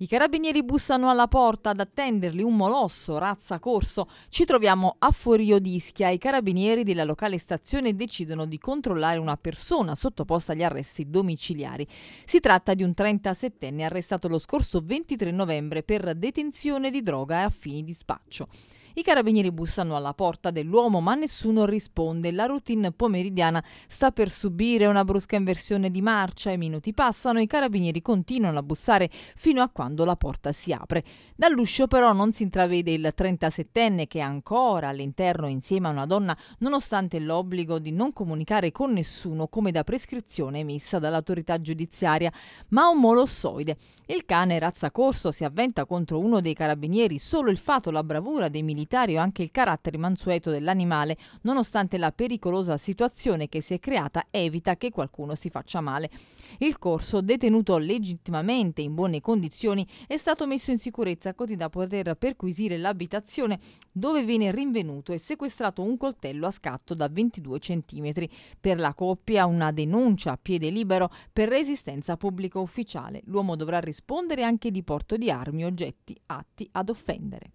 I carabinieri bussano alla porta ad attenderli un molosso, razza corso. Ci troviamo a Forio d'Ischia. I carabinieri della locale stazione decidono di controllare una persona sottoposta agli arresti domiciliari. Si tratta di un 37enne arrestato lo scorso 23 novembre per detenzione di droga a fini di spaccio. I carabinieri bussano alla porta dell'uomo ma nessuno risponde. La routine pomeridiana sta per subire una brusca inversione di marcia. I minuti passano, i carabinieri continuano a bussare fino a quando la porta si apre. Dall'uscio però non si intravede il 37enne che è ancora all'interno insieme a una donna nonostante l'obbligo di non comunicare con nessuno come da prescrizione emessa dall'autorità giudiziaria, ma un molossoide. Il cane razza corso si avventa contro uno dei carabinieri, solo il fato, la bravura dei militari umanitario anche il carattere mansueto dell'animale, nonostante la pericolosa situazione che si è creata evita che qualcuno si faccia male. Il corso, detenuto legittimamente in buone condizioni, è stato messo in sicurezza così da poter perquisire l'abitazione dove viene rinvenuto e sequestrato un coltello a scatto da 22 cm. Per la coppia una denuncia a piede libero per resistenza pubblica ufficiale. L'uomo dovrà rispondere anche di porto di armi, oggetti atti ad offendere.